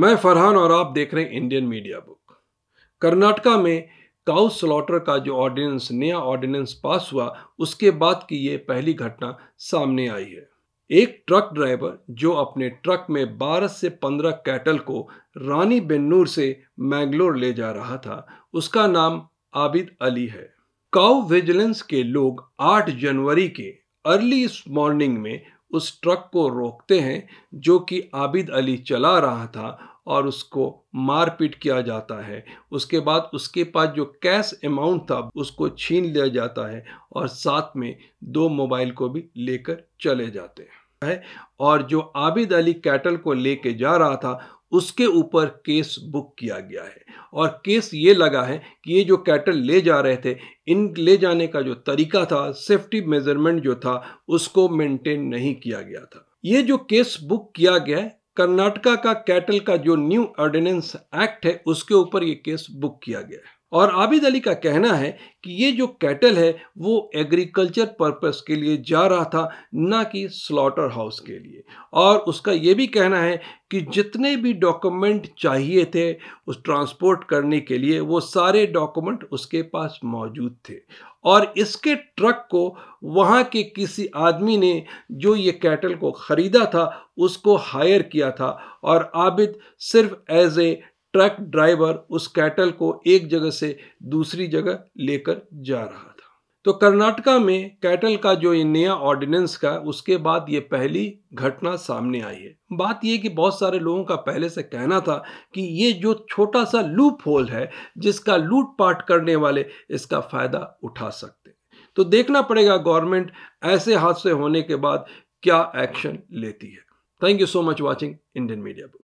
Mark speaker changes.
Speaker 1: मैं फरहान और आप देख रहे हैं इंडियन मीडिया बुक कर्नाटका में काउ स्लॉटर का जो ऑर्डिनेंस नया ऑर्डिनेंस पास हुआ उसके बाद की ये पहली घटना सामने आई है एक ट्रक ड्राइवर जो अपने ट्रक में 12 से 15 कैटल को रानी बेन्नूर से मैंगलोर ले जा रहा था उसका नाम आबिद अली है काउ विजिलेंस के लोग 8 जनवरी के अर्ली मॉर्निंग में उस ट्रक को रोकते हैं जो कि आबिद अली चला रहा था और उसको मारपीट किया जाता है उसके बाद उसके पास जो कैश अमाउंट था उसको छीन लिया जाता है और साथ में दो मोबाइल को भी लेकर चले जाते हैं है और जो आबिद अली कैटल को लेके जा रहा था उसके ऊपर केस बुक किया गया है और केस ये लगा है कि ये जो कैटल ले जा रहे थे इन ले जाने का जो तरीका था सेफ्टी मेजरमेंट जो था उसको मेंटेन नहीं किया गया था ये जो केस बुक किया गया है कर्नाटका का कैटल का जो न्यू ऑर्डिनेंस एक्ट है उसके ऊपर ये केस बुक किया गया है और आबिद अली का कहना है कि ये जो कैटल है वो एग्रीकल्चर पर्पस के लिए जा रहा था ना कि स्लॉटर हाउस के लिए और उसका ये भी कहना है कि जितने भी डॉक्यूमेंट चाहिए थे उस ट्रांसपोर्ट करने के लिए वो सारे डॉक्यूमेंट उसके पास मौजूद थे और इसके ट्रक को वहाँ के किसी आदमी ने जो ये कैटल को ख़रीदा था उसको हायर किया था और आबिद सिर्फ एज ए ट्रक ड्राइवर उस कैटल को एक जगह से दूसरी जगह लेकर जा रहा था तो कर्नाटका में कैटल का जो ये नया ऑर्डिनेंस का उसके बाद ये पहली घटना सामने आई है बात यह कि बहुत सारे लोगों का पहले से कहना था कि ये जो छोटा सा लूप होल है जिसका लूटपाट करने वाले इसका फ़ायदा उठा सकते तो देखना पड़ेगा गवर्नमेंट ऐसे हादसे होने के बाद क्या एक्शन लेती है thank you so much watching Indian media